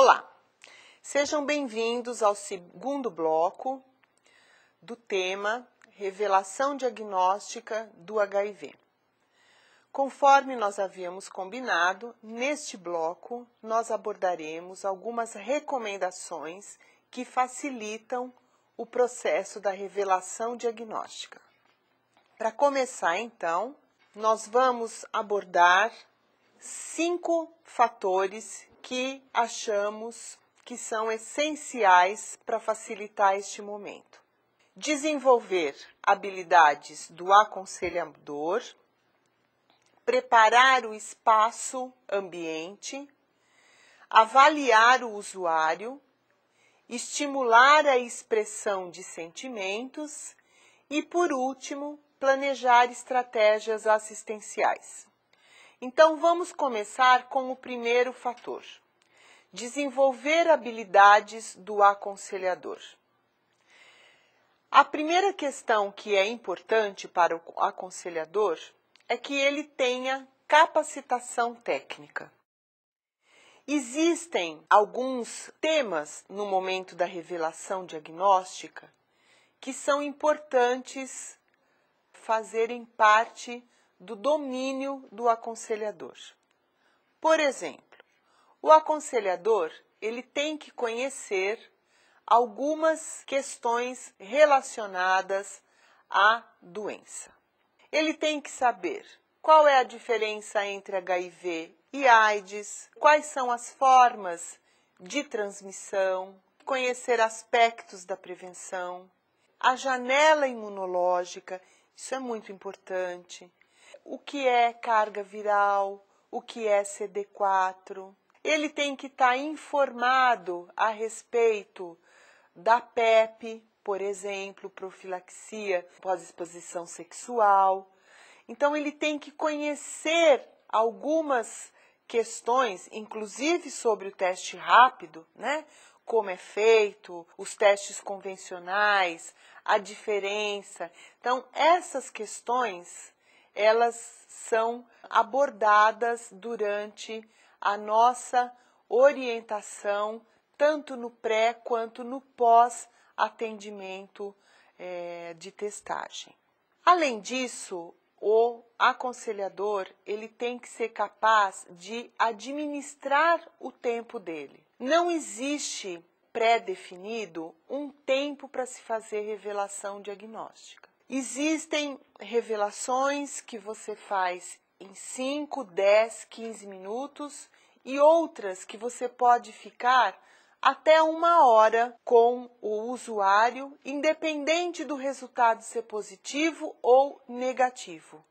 Olá, sejam bem-vindos ao segundo bloco do tema Revelação Diagnóstica do HIV. Conforme nós havíamos combinado, neste bloco nós abordaremos algumas recomendações que facilitam o processo da revelação diagnóstica. Para começar, então, nós vamos abordar cinco fatores que achamos que são essenciais para facilitar este momento. Desenvolver habilidades do aconselhador, preparar o espaço ambiente, avaliar o usuário, estimular a expressão de sentimentos e, por último, planejar estratégias assistenciais. Então vamos começar com o primeiro fator: desenvolver habilidades do aconselhador. A primeira questão que é importante para o aconselhador é que ele tenha capacitação técnica. Existem alguns temas no momento da revelação diagnóstica que são importantes fazerem parte do domínio do aconselhador. Por exemplo, o aconselhador ele tem que conhecer algumas questões relacionadas à doença. Ele tem que saber qual é a diferença entre HIV e AIDS, quais são as formas de transmissão, conhecer aspectos da prevenção, a janela imunológica, isso é muito importante, o que é carga viral, o que é CD4. Ele tem que estar tá informado a respeito da PEP, por exemplo, profilaxia pós-exposição sexual. Então, ele tem que conhecer algumas questões, inclusive sobre o teste rápido, né? Como é feito, os testes convencionais, a diferença. Então, essas questões elas são abordadas durante a nossa orientação, tanto no pré quanto no pós-atendimento é, de testagem. Além disso, o aconselhador ele tem que ser capaz de administrar o tempo dele. Não existe pré-definido um tempo para se fazer revelação diagnóstica. Existem revelações que você faz em 5, 10, 15 minutos e outras que você pode ficar até uma hora com o usuário, independente do resultado ser positivo ou negativo.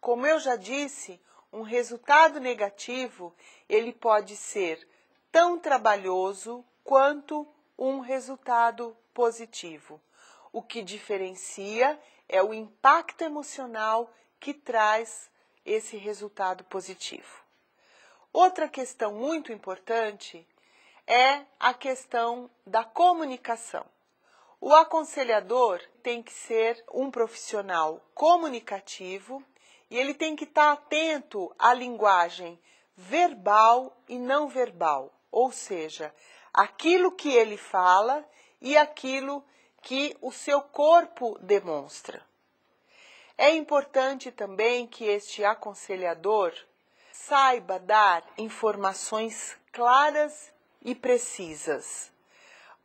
Como eu já disse, um resultado negativo ele pode ser tão trabalhoso quanto um resultado positivo. O que diferencia é o impacto emocional que traz esse resultado positivo. Outra questão muito importante é a questão da comunicação. O aconselhador tem que ser um profissional comunicativo e ele tem que estar atento à linguagem verbal e não verbal, ou seja, aquilo que ele fala e aquilo que o seu corpo demonstra. É importante também que este aconselhador saiba dar informações claras e precisas.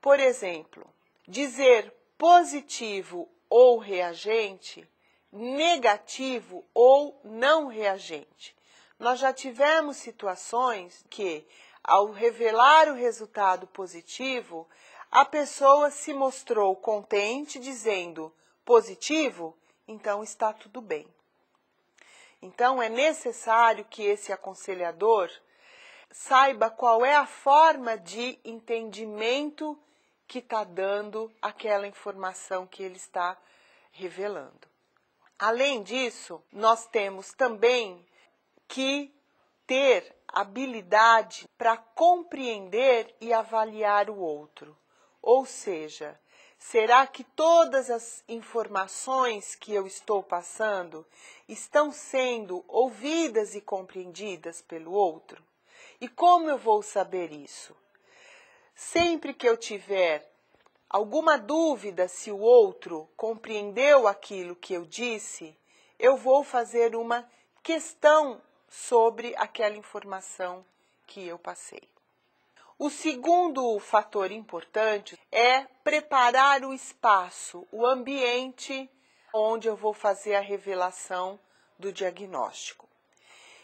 Por exemplo, dizer positivo ou reagente, negativo ou não reagente. Nós já tivemos situações que, ao revelar o resultado positivo, a pessoa se mostrou contente, dizendo positivo, então está tudo bem. Então é necessário que esse aconselhador saiba qual é a forma de entendimento que está dando aquela informação que ele está revelando. Além disso, nós temos também que ter habilidade para compreender e avaliar o outro. Ou seja, será que todas as informações que eu estou passando estão sendo ouvidas e compreendidas pelo outro? E como eu vou saber isso? Sempre que eu tiver alguma dúvida se o outro compreendeu aquilo que eu disse, eu vou fazer uma questão sobre aquela informação que eu passei. O segundo fator importante é preparar o espaço, o ambiente onde eu vou fazer a revelação do diagnóstico.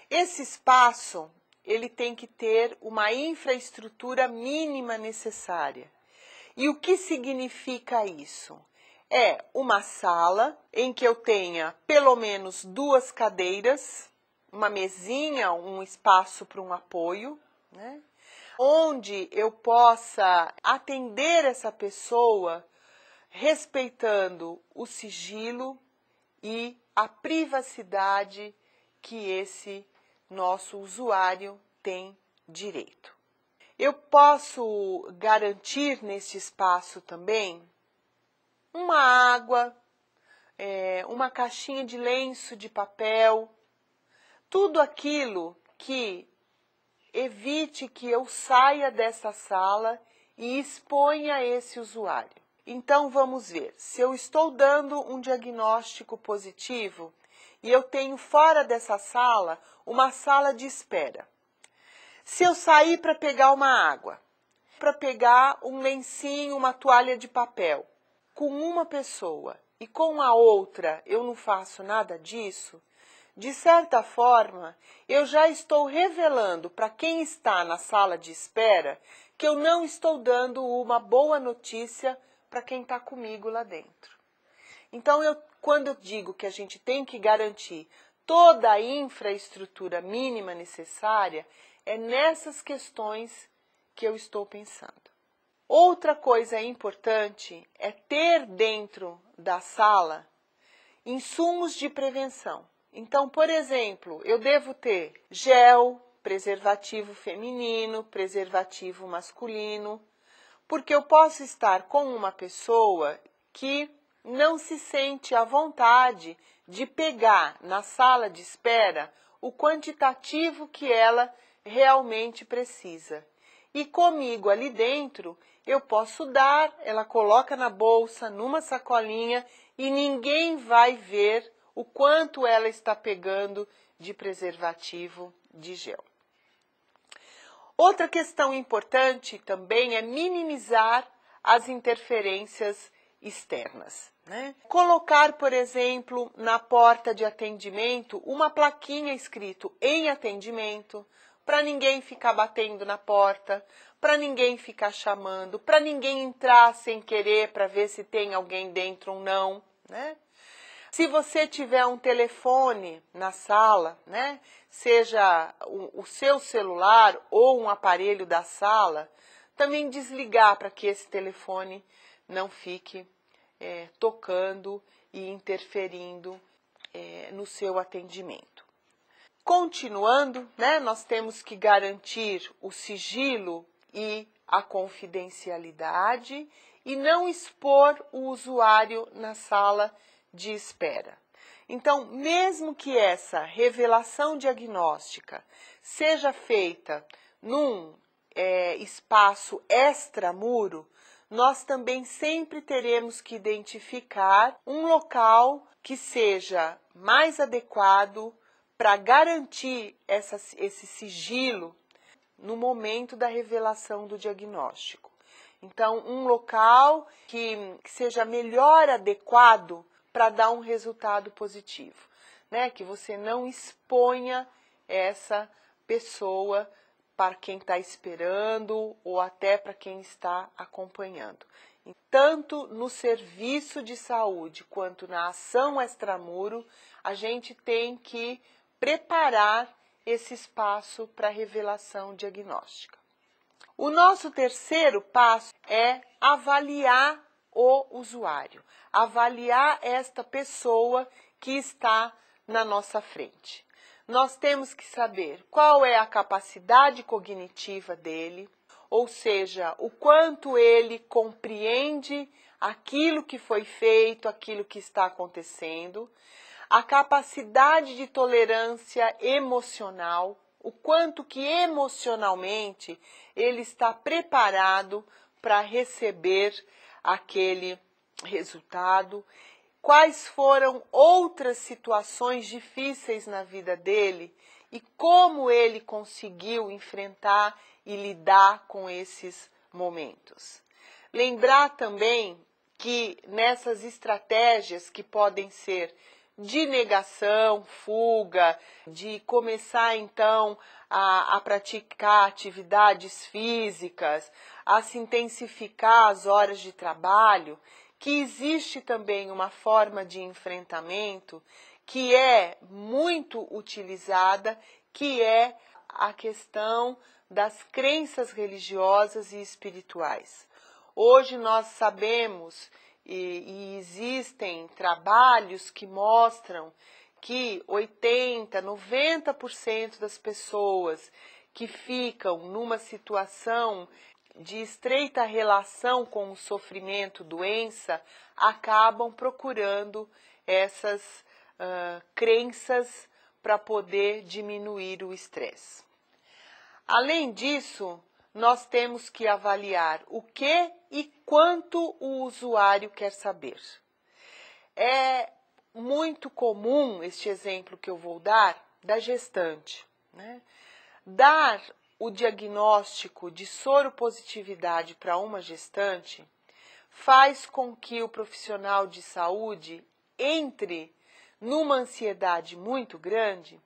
Esse espaço, ele tem que ter uma infraestrutura mínima necessária. E o que significa isso? É uma sala em que eu tenha pelo menos duas cadeiras, uma mesinha, um espaço para um apoio, né? onde eu possa atender essa pessoa respeitando o sigilo e a privacidade que esse nosso usuário tem direito. Eu posso garantir neste espaço também uma água, é, uma caixinha de lenço de papel, tudo aquilo que evite que eu saia dessa sala e exponha esse usuário. Então vamos ver, se eu estou dando um diagnóstico positivo e eu tenho fora dessa sala uma sala de espera. Se eu sair para pegar uma água, para pegar um lencinho, uma toalha de papel, com uma pessoa e com a outra eu não faço nada disso, de certa forma, eu já estou revelando para quem está na sala de espera que eu não estou dando uma boa notícia para quem está comigo lá dentro. Então, eu, quando eu digo que a gente tem que garantir toda a infraestrutura mínima necessária, é nessas questões que eu estou pensando. Outra coisa importante é ter dentro da sala insumos de prevenção. Então, por exemplo, eu devo ter gel, preservativo feminino, preservativo masculino, porque eu posso estar com uma pessoa que não se sente à vontade de pegar na sala de espera o quantitativo que ela realmente precisa. E comigo ali dentro, eu posso dar, ela coloca na bolsa, numa sacolinha e ninguém vai ver o quanto ela está pegando de preservativo de gel. Outra questão importante também é minimizar as interferências externas. Né? Colocar, por exemplo, na porta de atendimento uma plaquinha escrito em atendimento, para ninguém ficar batendo na porta, para ninguém ficar chamando, para ninguém entrar sem querer para ver se tem alguém dentro ou não. Né? Se você tiver um telefone na sala, né, seja o, o seu celular ou um aparelho da sala, também desligar para que esse telefone não fique é, tocando e interferindo é, no seu atendimento. Continuando, né, nós temos que garantir o sigilo e a confidencialidade e não expor o usuário na sala de espera. Então, mesmo que essa revelação diagnóstica seja feita num é, espaço extramuro, nós também sempre teremos que identificar um local que seja mais adequado para garantir essa, esse sigilo no momento da revelação do diagnóstico. Então, um local que, que seja melhor adequado para dar um resultado positivo, né? Que você não exponha essa pessoa para quem está esperando ou até para quem está acompanhando. Tanto no serviço de saúde quanto na ação extramuro, a gente tem que preparar esse espaço para revelação diagnóstica. O nosso terceiro passo é avaliar o usuário, avaliar esta pessoa que está na nossa frente. Nós temos que saber qual é a capacidade cognitiva dele, ou seja, o quanto ele compreende aquilo que foi feito, aquilo que está acontecendo, a capacidade de tolerância emocional, o quanto que emocionalmente ele está preparado para receber aquele resultado, quais foram outras situações difíceis na vida dele e como ele conseguiu enfrentar e lidar com esses momentos. Lembrar também que nessas estratégias que podem ser de negação, fuga, de começar então a, a praticar atividades físicas, a se intensificar as horas de trabalho, que existe também uma forma de enfrentamento que é muito utilizada, que é a questão das crenças religiosas e espirituais. Hoje nós sabemos e, e existem trabalhos que mostram que 80, 90% das pessoas que ficam numa situação de estreita relação com o sofrimento, doença, acabam procurando essas uh, crenças para poder diminuir o estresse. Além disso, nós temos que avaliar o que e quanto o usuário quer saber. É muito comum este exemplo que eu vou dar da gestante. Né? Dar o diagnóstico de soropositividade para uma gestante faz com que o profissional de saúde entre numa ansiedade muito grande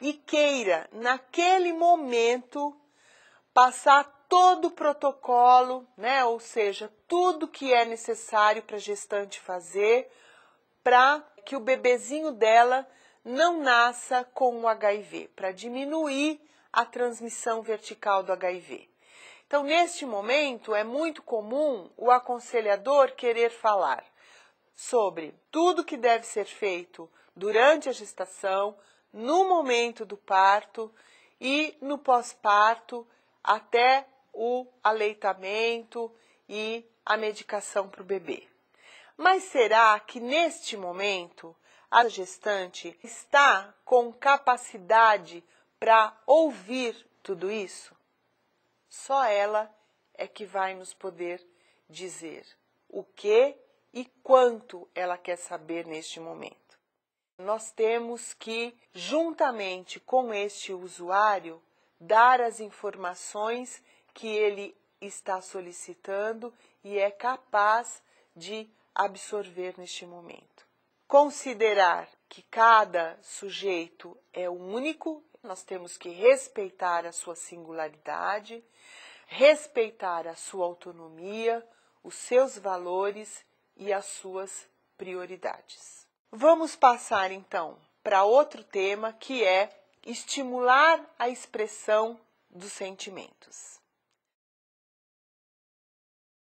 e queira, naquele momento, passar todo o protocolo, né? Ou seja, tudo que é necessário para a gestante fazer para que o bebezinho dela não nasça com o HIV, para diminuir a transmissão vertical do HIV. Então, neste momento, é muito comum o aconselhador querer falar sobre tudo que deve ser feito durante a gestação, no momento do parto e no pós-parto até o aleitamento e a medicação para o bebê. Mas será que neste momento a gestante está com capacidade para ouvir tudo isso? Só ela é que vai nos poder dizer o que e quanto ela quer saber neste momento. Nós temos que, juntamente com este usuário, dar as informações que ele está solicitando e é capaz de absorver neste momento. Considerar que cada sujeito é único, nós temos que respeitar a sua singularidade, respeitar a sua autonomia, os seus valores e as suas prioridades. Vamos passar então para outro tema que é estimular a expressão dos sentimentos.